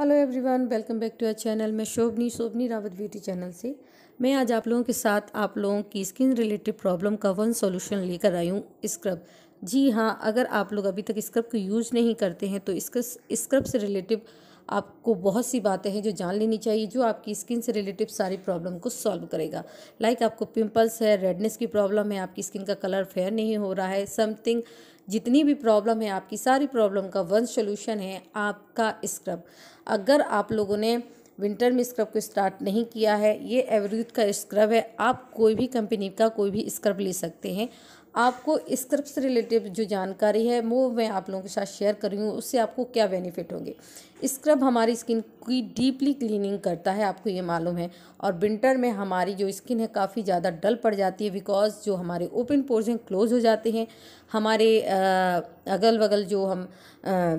hello everyone welcome back to our channel मैं Shobhani Shobhani Rawat beauty channel से मैं आज आप लोगों के साथ आप लोगों की स्किन रिलेटेड प्रॉब्लम का वन सॉल्यूशन लेकर आई हूँ स्क्रब जी हाँ अगर आप लोग अभी तक स्क्रब को यूज़ नहीं करते हैं तो इसका स्क्रब से रिलेटिव आपको बहुत सी बातें हैं जो जान लेनी चाहिए जो आपकी स्किन से रिलेटिव सारी प्रॉब्लम को सॉल्व करेगा लाइक like आपको पिंपल्स है रेडनेस की प्रॉब्लम है आपकी स्किन का कलर फेयर नहीं हो रहा है समथिंग जितनी भी प्रॉब्लम है आपकी सारी प्रॉब्लम का वन सोल्यूशन है आपका स्क्रब अगर आप लोगों ने विंटर में स्क्रब को स्टार्ट नहीं किया है ये एवरूथ का स्क्रब है आप कोई भी कंपनी का कोई भी स्क्रब ले सकते हैं आपको से रिलेटेड जो जानकारी है वो मैं आप लोगों के साथ शेयर कर रही हूँ उससे आपको क्या बेनिफिट होंगे स्क्रब हमारी स्किन की डीपली क्लीनिंग करता है आपको ये मालूम है और विंटर में हमारी जो स्किन है काफ़ी ज़्यादा डल पड़ जाती है बिकॉज जो हमारे ओपन पोर्स हैं क्लोज हो जाते हैं हमारे अगल बगल जो हम आ,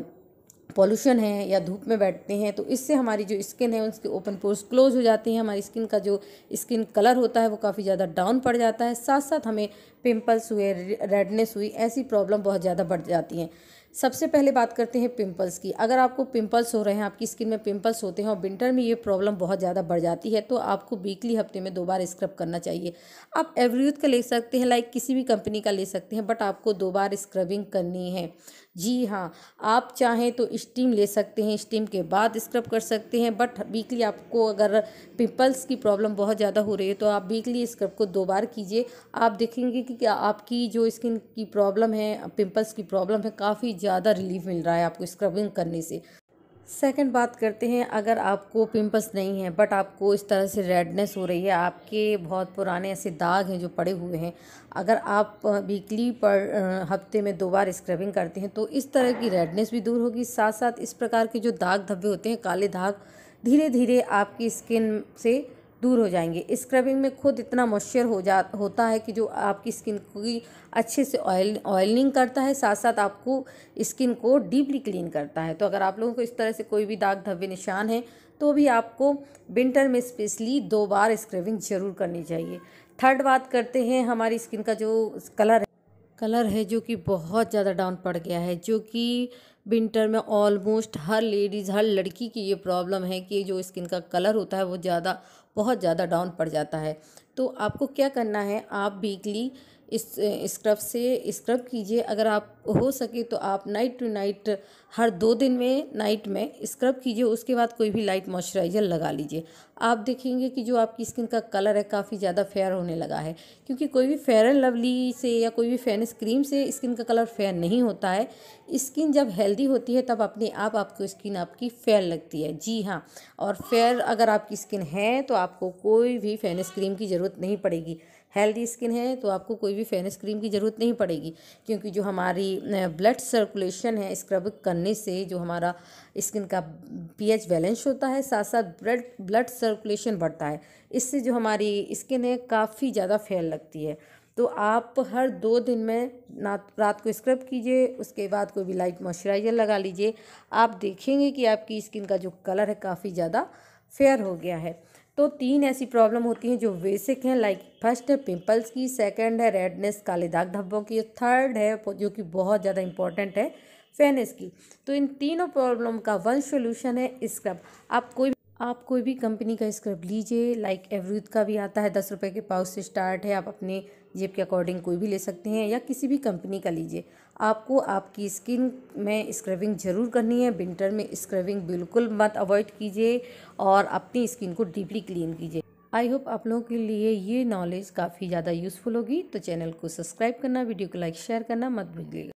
पॉल्यूशन है या धूप में बैठते हैं तो इससे हमारी जो स्किन है उसके ओपन पोर्स क्लोज हो जाती हैं हमारी स्किन का जो स्किन कलर होता है वो काफ़ी ज़्यादा डाउन पड़ जाता है साथ साथ हमें पिंपल्स हुए रेडनेस हुई ऐसी प्रॉब्लम बहुत ज़्यादा बढ़ जाती हैं सबसे पहले बात करते हैं पिंपल्स की अगर आपको पिंपल्स हो रहे हैं आपकी स्किन में पिंपल्स होते हैं और विंटर में ये प्रॉब्लम बहुत ज़्यादा बढ़ जाती है तो आपको वीकली हफ्ते में दो बार स्क्रब करना चाहिए आप एवरीयूथ का ले सकते हैं लाइक किसी भी कंपनी का ले सकते हैं बट आपको दो बार स्क्रबिंग करनी है जी हाँ आप चाहें तो स्टीम ले सकते हैं स्टीम के बाद स्क्रब कर सकते हैं बट वीकली आपको अगर पिंपल्स की प्रॉब्लम बहुत ज़्यादा हो रही है तो आप वीकली स्क्रब को दो बार कीजिए आप देखेंगे कि आपकी जो स्किन की प्रॉब्लम है पिम्पल्स की प्रॉब्लम है काफ़ी ज़्यादा रिलीफ मिल रहा है आपको स्क्रबिंग करने से सेकंड बात करते हैं अगर आपको पिंपल्स नहीं है बट आपको इस तरह से रेडनेस हो रही है आपके बहुत पुराने ऐसे दाग हैं जो पड़े हुए हैं अगर आप वीकली पर हफ्ते में दो बार स्क्रबिंग करते हैं तो इस तरह की रेडनेस भी दूर होगी साथ साथ इस प्रकार के जो दाग धब्बे होते हैं काले दाग धीरे धीरे आपकी स्किन से दूर हो जाएंगे स्क्रबिंग में खुद इतना मॉइस्चर हो जा होता है कि जो आपकी स्किन की अच्छे से ऑयल ऑयलिंग करता है साथ साथ आपको स्किन को डीपली क्लीन करता है तो अगर आप लोगों को इस तरह से कोई भी दाग धब्बे निशान है तो भी आपको विंटर में स्पेशली दो बार स्क्रबिंग ज़रूर करनी चाहिए थर्ड बात करते हैं हमारी स्किन का जो कलर है कलर है जो कि बहुत ज़्यादा डाउन पड़ गया है जो कि विंटर में ऑलमोस्ट हर लेडीज़ हर लड़की की ये प्रॉब्लम है कि जो स्किन का कलर होता है वो ज़्यादा बहुत ज़्यादा डाउन पड़ जाता है तो आपको क्या करना है आप वीकली इस स्क्रब से स्क्रब कीजिए अगर आप हो सके तो आप नाइट टू नाइट हर दो दिन में नाइट में स्क्रब कीजिए उसके बाद कोई भी लाइट मॉइस्चराइज़र लगा लीजिए आप देखेंगे कि जो आपकी स्किन का कलर है काफ़ी ज़्यादा फेयर होने लगा है क्योंकि कोई भी फेयर एंड लवली से या कोई भी फेयरनेस क्रीम से स्किन का कलर फेयर नहीं होता है स्किन जब हेल्दी होती है तब अपने आप आपको स्किन आपकी फेयर लगती है जी हाँ और फेयर अगर आपकी स्किन है तो आपको कोई भी फेयरनेस क्रीम की ज़रूरत ज़रूरत नहीं पड़ेगी हेल्दी स्किन है तो आपको कोई भी फेनस क्रीम की ज़रूरत नहीं पड़ेगी क्योंकि जो हमारी ब्लड सर्कुलेशन है स्क्रब करने से जो हमारा स्किन का पीएच बैलेंस होता है साथ साथ ब्लड ब्लड सर्कुलेशन बढ़ता है इससे जो हमारी स्किन है काफ़ी ज़्यादा फैल लगती है तो आप हर दो दिन में रात को स्क्रब कीजिए उसके बाद कोई भी लाइट मॉइस्चराइज़र लगा लीजिए आप देखेंगे कि आपकी स्किन का जो कलर है काफ़ी ज़्यादा फेयर हो गया है तो तीन ऐसी प्रॉब्लम होती हैं जो बेसिक हैं लाइक फर्स्ट है पिंपल्स की सेकंड है रेडनेस काले दाग धब्बों की थर्ड है जो कि बहुत ज़्यादा इंपॉर्टेंट है फेनेस की तो इन तीनों प्रॉब्लम का वन सोल्यूशन है स्क्रब आप कोई आप कोई भी कंपनी का स्क्रब लीजिए लाइक एवरूद का भी आता है दस रुपये के पाउच से स्टार्ट है आप अपने जेब के अकॉर्डिंग कोई भी ले सकते हैं या किसी भी कंपनी का लीजिए आपको आपकी स्किन में स्क्रबिंग ज़रूर करनी है विंटर में स्क्रबिंग बिल्कुल मत अवॉइड कीजिए और अपनी स्किन को डीपली क्लीन कीजिए आई होप आप लोगों के लिए ये नॉलेज काफ़ी ज़्यादा यूज़फुल होगी तो चैनल को सब्सक्राइब करना वीडियो को लाइक शेयर करना मत भूलिएगा